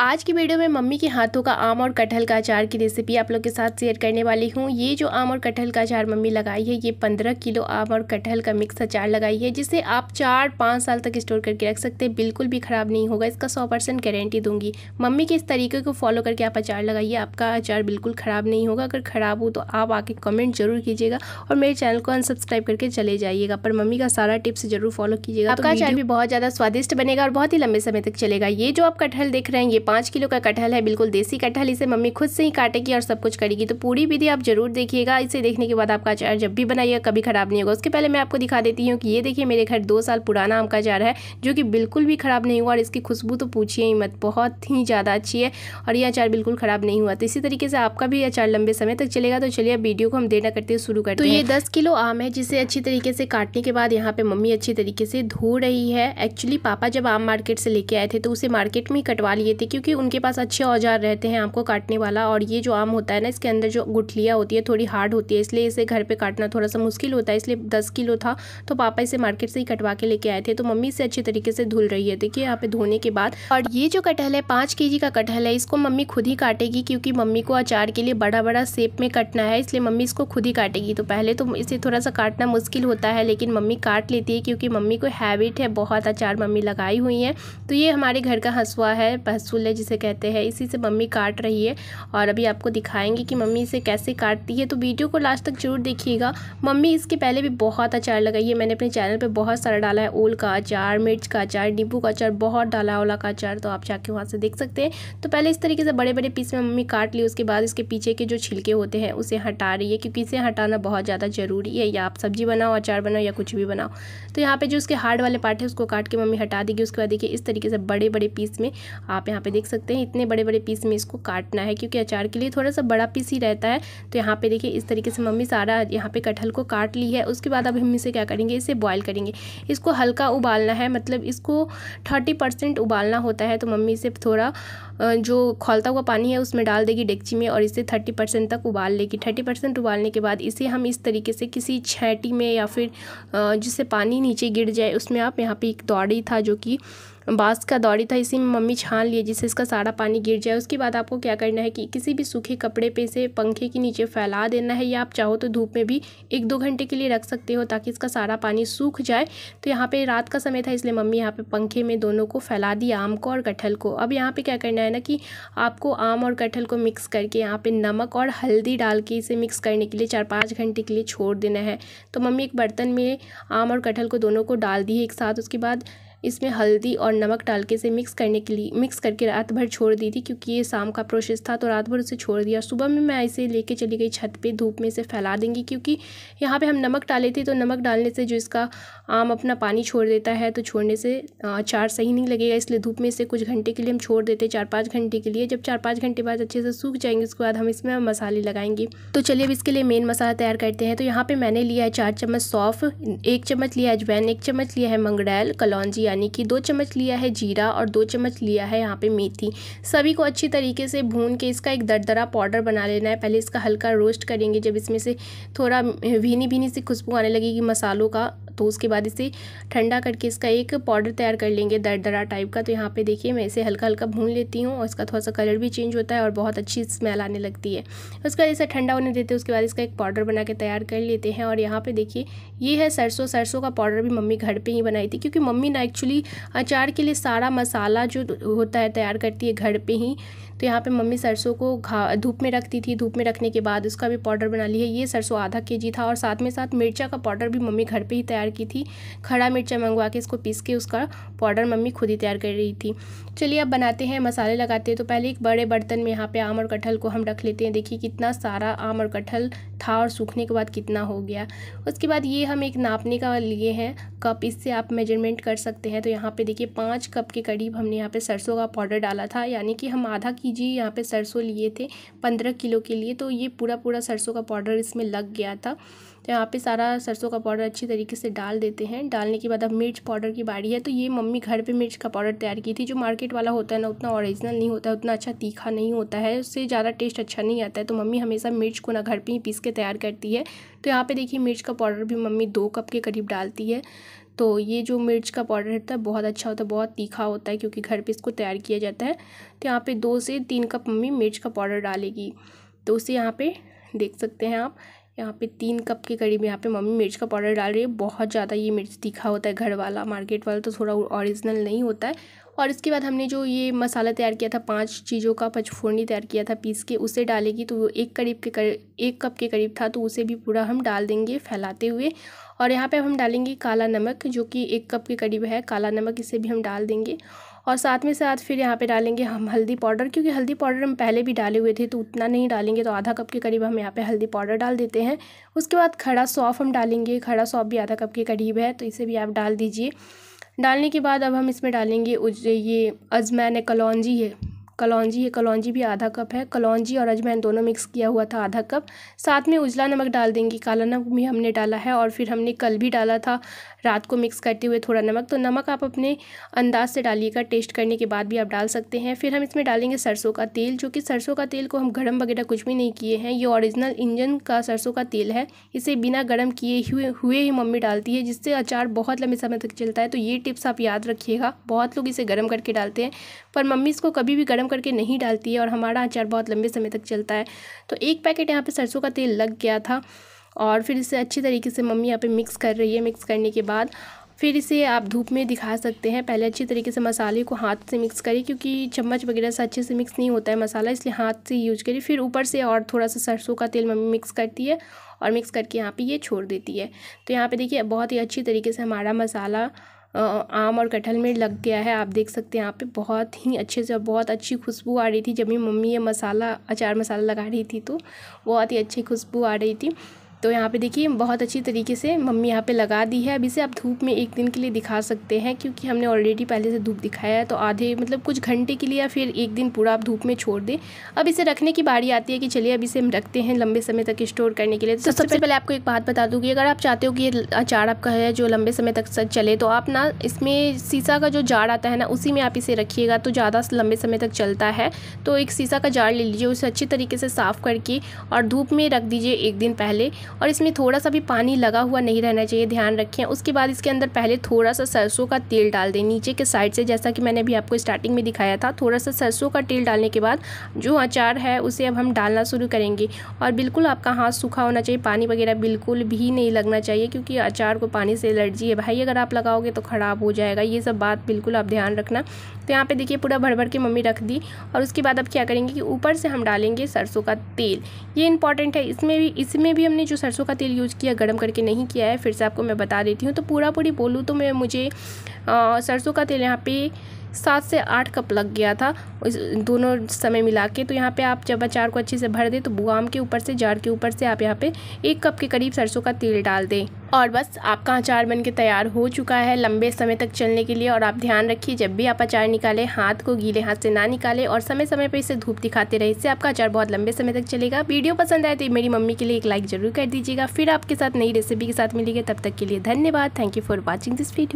आज की वीडियो में मम्मी के हाथों का आम और कटहल का अचार की रेसिपी आप लोग के साथ शेयर करने वाली हूँ ये जो आम और कटहल का अचार मम्मी लगाई है ये पंद्रह किलो आम और कटहल का मिक्स अचार लगाई है जिसे आप चार पाँच साल तक स्टोर करके रख सकते हैं बिल्कुल भी ख़राब नहीं होगा इसका सौ परसेंट गारंटी दूंगी मम्मी के इस तरीके को फॉलो करके आप अचार लगाइए आपका अचार बिल्कुल ख़राब नहीं होगा अगर ख़राब हो तो आप आके कमेंट जरूर कीजिएगा और मेरे चैनल को अनसब्सक्राइब करके चले जाइएगा पर मम्मी का सारा टिप्स जरूर फॉलो कीजिएगा तो आपका अचार भी बहुत ज़्यादा स्वादिष्ट बनेगा और बहुत ही लंबे समय तक चलेगा ये जो आप कटहल देख रहे हैं ये पाँच किलो का कटहल है बिल्कुल देसी कटहल इसे मम्मी खुद से ही काटेगी और सब कुछ करेगी तो पूरी विधि आप जरूर देखिएगा इसे देखने के बाद आपका अचार जब भी बनाइएगा कभी ख़राब नहीं होगा उसके पहले मैं आपको दिखा देती हूँ कि ये देखिए मेरे घर दो साल पुराना आम का अचार है जो कि बिल्कुल भी ख़राब नहीं हुआ और इसकी खुशबू तो पूछिए ही मत बहुत ही ज़्यादा अच्छी है और ये अचार बिल्कुल ख़राब नहीं हुआ तो इसी तरीके से आपका भी अचार लंबे समय तक चलेगा तो चलिए अब वीडियो को हम देना करते हैं शुरू करते तो ये दस किलो आम है जिसे अच्छी तरीके से काटने के बाद यहाँ पे मम्मी अच्छी तरीके से धो रही है एक्चुअली पापा जब आम मार्केट से लेके आए थे तो उसे मार्केट में ही कटवा लिए थे क्योंकि उनके पास अच्छे औजार रहते हैं आपको काटने वाला और ये जो आम होता है ना इसके अंदर जो गुठलियाँ होती है थोड़ी हार्ड होती है इसलिए इसे घर पर काटना थोड़ा सा मुश्किल होता है इसलिए दस किलो था तो पापा इसे मार्केट से ही कटवा के लेके आए थे तो मम्मी इसे अच्छे तरीके से धुल रही है देखिए यहाँ पे धोने के बाद और ये जो कटहल है पाँच के का कटहल है इसको मम्मी खुद ही काटेगी क्योंकि मम्मी को अचार के लिए बड़ा बड़ा सेप में कटना है इसलिए मम्मी इसको खुद ही काटेगी तो पहले तो इसे थोड़ा सा काटना मुश्किल होता है लेकिन मम्मी काट लेती है क्योंकि मम्मी को हैबिट है बहुत अचार मम्मी लगाई हुई है तो ये हमारे घर का हंसुआ है चूल्हे जिसे कहते हैं इसी से मम्मी काट रही है और अभी आपको दिखाएंगे कि मम्मी इसे कैसे काटती है तो वीडियो को लास्ट तक जरूर देखिएगा मम्मी इसके पहले भी बहुत अचार लगाई है मैंने अपने चैनल पर बहुत सारा डाला है ओल का अचार मिर्च का अचार नींबू का अचार बहुत डाला है ओला का अचार तो आप जाके वहाँ से देख सकते हैं तो पहले इस तरीके से बड़े बड़े पीस में मम्मी काट ली उसके बाद इसके पीछे के जो छिलके होते हैं उसे हटा रही है क्योंकि इसे हटाना बहुत ज़्यादा ज़रूरी है या आप सब्जी बनाओ अचार बनाओ या कुछ भी बनाओ तो यहाँ पे जो उसके हार्ड वाले पार्ट है उसको काट के मम्मी हटा देगी उसके बाद देखिए इस तरीके से बड़े बड़े पीस में आप यहाँ पे पे देख सकते हैं इतने बड़े बड़े पीस में इसको काटना है क्योंकि अचार के लिए थोड़ा सा बड़ा पीस ही रहता है तो यहाँ पे देखिए इस तरीके से मम्मी सारा यहाँ पे कटहल को काट ली है उसके बाद अब हम इसे क्या करेंगे इसे बॉयल करेंगे इसको हल्का उबालना है मतलब इसको थर्टी उबालना होता है तो मम्मी इसे थोड़ा जो खोलता हुआ पानी है उसमें डाल देगी डेगची में और इसे थर्टी परसेंट तक उबाल लेगी थर्टी परसेंट उबालने के बाद इसे हम इस तरीके से किसी छैटी में या फिर जिससे पानी नीचे गिर जाए उसमें आप यहाँ पे एक दौड़ी था जो कि बांस का दौड़ी था इसी में मम्मी छान लिए जिससे इसका सारा पानी गिर जाए उसके बाद आपको क्या करना है कि किसी भी सूखे कपड़े पे इसे पंखे के नीचे फैला देना है या आप चाहो तो धूप में भी एक दो घंटे के लिए रख सकते हो ताकि इसका सारा पानी सूख जाए तो यहाँ पे रात का समय था इसलिए मम्मी यहाँ पे पंखे में दोनों को फैला दी आम को और कटहल को अब यहाँ पर क्या करना है है ना कि आपको आम और कटहल को मिक्स करके यहाँ पे नमक और हल्दी डाल के इसे मिक्स करने के लिए चार पाँच घंटे के लिए छोड़ देना है तो मम्मी एक बर्तन में आम और कटहल को दोनों को डाल दिए एक साथ उसके बाद इसमें हल्दी और नमक डाल के इसे मिक्स करने के लिए मिक्स करके रात भर छोड़ दी थी क्योंकि ये शाम का प्रोसेस था तो रात भर उसे छोड़ दिया सुबह में मैं इसे लेके चली गई छत पे धूप में इसे फैला देंगी क्योंकि यहाँ पे हम नमक डाले थे तो नमक डालने से जो इसका आम अपना पानी छोड़ देता है तो छोड़ने से अचार सही नहीं लगेगा इसलिए धूप में इसे कुछ घंटे के लिए हम छोड़ देते चार पाँच घंटे के लिए जब चार पाँच घंटे बाद अच्छे से सूख जाएंगे उसके बाद हम इसमें मसाले लगाएंगे तो चलिए अब इसके लिए मेन मसाला तैयार करते हैं तो यहाँ पर मैंने लिया है चार चम्मच सौफ़ एक चम्मच लिया है अजवैन एक चम्मच लिया है मंगडैल कलौजी यानी कि दो चम्मच लिया है जीरा और दो चम्मच लिया है यहाँ पे मेथी सभी को अच्छी तरीके से भून के इसका एक दरदरा पाउडर बना लेना है पहले इसका हल्का रोस्ट करेंगे जब इसमें से थोड़ा भीनी भीनी सी खुशबू आने लगेगी मसालों का तो उसके बाद इसे ठंडा करके इसका एक पाउडर तैयार कर लेंगे दरदरा टाइप का तो यहाँ पे देखिए मैं इसे हल्का हल्का भून लेती हूँ और इसका थोड़ा सा कलर भी चेंज होता है और बहुत अच्छी स्मेल आने लगती है उसके बाद इसे ठंडा होने देते हैं उसके बाद इसका एक पाउडर बना के तैयार कर लेते हैं और यहाँ पर देखिए ये है सरसों सरसों का पाउडर भी मम्मी घर पर ही बनाई थी क्योंकि मम्मी ना एक्चुअली अचार के लिए सारा मसाला जो होता है तैयार करती है घर पर ही तो यहाँ पे मम्मी सरसों को घा धूप में रखती थी धूप में रखने के बाद उसका भी पाउडर बना लिया है ये सरसों आधा के जी था और साथ में साथ मिर्चा का पाउडर भी मम्मी घर पे ही तैयार तैयार की थी खड़ा मिर्चा मंगवा के इसको पीस के उसका पाउडर मम्मी खुद ही तैयार कर रही थी चलिए अब बनाते हैं मसाले लगाते हैं तो पहले एक बड़े बर्तन में यहाँ पे आम और कटहल को हम रख लेते हैं देखिए कितना सारा आम और कटहल था और सूखने के बाद कितना हो गया उसके बाद ये हम एक नापने का लिए हैं कप इससे आप मेजरमेंट कर सकते हैं तो यहाँ पे देखिए पाँच कप के करीब हमने यहाँ पे सरसों का पाउडर डाला था यानी कि हम आधा के जी यहाँ पे सरसों लिए थे पंद्रह किलो के लिए तो ये पूरा पूरा सरसों का पाउडर इसमें लग गया था तो यहाँ पे सारा सरसों का पाउडर अच्छी तरीके से डाल देते हैं डालने के बाद अब मिर्च पाउडर की बारी है तो ये मम्मी घर पे मिर्च का पाउडर तैयार की थी जो मार्केट वाला होता है ना उतना ओरिजिनल नहीं होता है उतना अच्छा तीखा नहीं होता है उससे ज़्यादा टेस्ट अच्छा नहीं आता है तो मम्मी हमेशा मिर्च को ना घर पर ही पीस के तैयार करती है तो यहाँ पर देखिए मिर्च का पाउडर भी मम्मी दो कप के करीब डालती है तो ये जो मिर्च का पाउडर होता है बहुत अच्छा होता है बहुत तीखा होता है क्योंकि घर पर इसको तैयार किया जाता है तो यहाँ पर दो से तीन कप मम्मी मिर्च का पाउडर डालेगी तो उसे यहाँ पर देख सकते हैं आप यहाँ पे तीन कप के करीब यहाँ पे मम्मी मिर्च का पाउडर डाल रही है बहुत ज़्यादा ये मिर्च तीखा होता है घर वाला मार्केट वाला तो थोड़ा ओरिजिनल नहीं होता है और इसके बाद हमने जो ये मसाला तैयार किया था पांच चीज़ों का पचफोड़नी तैयार किया था पीस के उसे डालेगी तो वो एक करीब के करीब एक कप के करीब था तो उसे भी पूरा हम डाल देंगे फैलाते हुए और यहाँ पे हम डालेंगे काला नमक जो कि एक कप के करीब है काला नमक इसे भी हम डाल देंगे और साथ में साथ फिर यहाँ पे डालेंगे हम हल्दी पाउडर क्योंकि हल्दी पाउडर हम पहले भी डाले हुए थे तो उतना नहीं डालेंगे तो आधा कप के करीब हम यहाँ पे हल्दी पाउडर डाल देते हैं उसके बाद खड़ा सौफ़ हम डालेंगे खड़ा सौफ़ भी आधा कप के करीब है तो इसे भी आप डाल दीजिए डालने के बाद अब हम इसमें डालेंगे ये अजमैन कलौजी है कलौजी है कलौजी भी आधा कप है कलौजी और अजमैन दोनों मिक्स किया हुआ था आधा कप साथ में उजला नमक डाल देंगी काला नमक भी हमने डाला है और फिर हमने कल भी डाला था रात को मिक्स करते हुए थोड़ा नमक तो नमक आप अपने अंदाज से डालिएगा टेस्ट करने के बाद भी आप डाल सकते हैं फिर हम इसमें डालेंगे सरसों का तेल जो कि सरसों का तेल को हम गर्म वगैरह कुछ भी नहीं किए हैं ये ऑरिजिनल इंजन का सरसों का तेल है इसे बिना गर्म किए हुए हुए ही मम्मी डालती है जिससे अचार बहुत लंबे समय तक चलता है तो ये टिप्स आप याद रखिएगा बहुत लोग इसे गर्म करके डालते हैं पर मम्मी इसको कभी भी गर्म करके नहीं डालती है और हमारा अचार बहुत लंबे समय तक चलता है तो एक पैकेट यहाँ पर सरसों का तेल लग गया था और फिर इसे अच्छी तरीके से मम्मी यहाँ पर मिक्स कर रही है मिक्स करने के बाद फिर इसे आप धूप में दिखा सकते हैं पहले अच्छी तरीके से मसाले को हाथ से मिक्स करें क्योंकि चम्मच वगैरह से अच्छे से मिक्स नहीं होता है मसाला इसलिए हाथ से यूज करें फिर ऊपर से और थोड़ा सा सरसों का तेल मम्मी मिक्स करती है और मिक्स करके यहाँ पे ये छोड़ देती है तो यहाँ पे देखिए बहुत ही अच्छी तरीके से हमारा मसाला आम और कटहल में लग गया है आप देख सकते हैं यहाँ पे बहुत ही अच्छे से और बहुत अच्छी खुशबू आ रही थी जब मेरी मम्मी ये मसाला अचार मसाला लगा रही थी तो बहुत ही अच्छी खुशबू आ रही थी तो यहाँ पे देखिए बहुत अच्छी तरीके से मम्मी यहाँ पे लगा दी है अभी से आप धूप में एक दिन के लिए दिखा सकते हैं क्योंकि हमने ऑलरेडी पहले से धूप दिखाया है तो आधे मतलब कुछ घंटे के लिए या फिर एक दिन पूरा आप धूप में छोड़ दें अब इसे रखने की बारी आती है कि चलिए अभी इसे हम रखते हैं लंबे समय तक स्टोर करने के लिए तो, तो सबसे पहले, पहले आपको एक बात बता दूँगी अगर आप चाहते हो कि ये अचार आपका है जो लंबे समय तक चले तो आप ना इसमें शीशा का जो जार आता है ना उसी में आप इसे रखिएगा तो ज़्यादा लंबे समय तक चलता है तो एक शीशा का जार ले लीजिए उसे अच्छी तरीके से साफ़ करके और धूप में रख दीजिए एक दिन पहले और इसमें थोड़ा सा भी पानी लगा हुआ नहीं रहना चाहिए ध्यान रखें उसके बाद इसके अंदर पहले थोड़ा सा सरसों का तेल डाल दें नीचे के साइड से जैसा कि मैंने अभी आपको स्टार्टिंग में दिखाया था थोड़ा सा सरसों का तेल डालने के बाद जो अचार है उसे अब हम डालना शुरू करेंगे और बिल्कुल आपका हाथ सूखा होना चाहिए पानी वगैरह बिल्कुल भी नहीं लगना चाहिए क्योंकि अचार को पानी से एलर्जी है भाई अगर आप लगाओगे तो ख़राब हो जाएगा ये सब बात बिल्कुल आप ध्यान रखना तो यहाँ पे देखिए पूरा भर भर के मम्मी रख दी और उसके बाद अब क्या करेंगे कि ऊपर से हम डालेंगे सरसों का तेल ये इंपॉर्टेंट है इसमें भी इसमें भी हमने जो सरसों का तेल यूज़ किया गर्म करके नहीं किया है फिर से आपको मैं बता देती हूँ तो पूरा पूरी बोलूँ तो मैं मुझे सरसों का तेल यहाँ पे सात से आठ कप लग गया था दोनों समय मिला के तो यहाँ पे आप जब अचार को अच्छे से भर दें तो बुआम के ऊपर से जार के ऊपर से आप यहाँ पे एक कप के करीब सरसों का तेल डाल दें और बस आपका अचार बन के तैयार हो चुका है लंबे समय तक चलने के लिए और आप ध्यान रखिए जब भी आप अचार निकालें हाथ को गीले हाथ से ना निकालें और समय समय पर इसे धूप दिखाते रहें इससे आपका अचार बहुत लंबे समय तक चलेगा वीडियो पसंद आए तो मेरी मम्मी के लिए एक लाइक जरूर कर दीजिएगा फिर आपके साथ नई रेसिपी के साथ मिलेगी तब तक के लिए धन्यवाद thank you for watching this video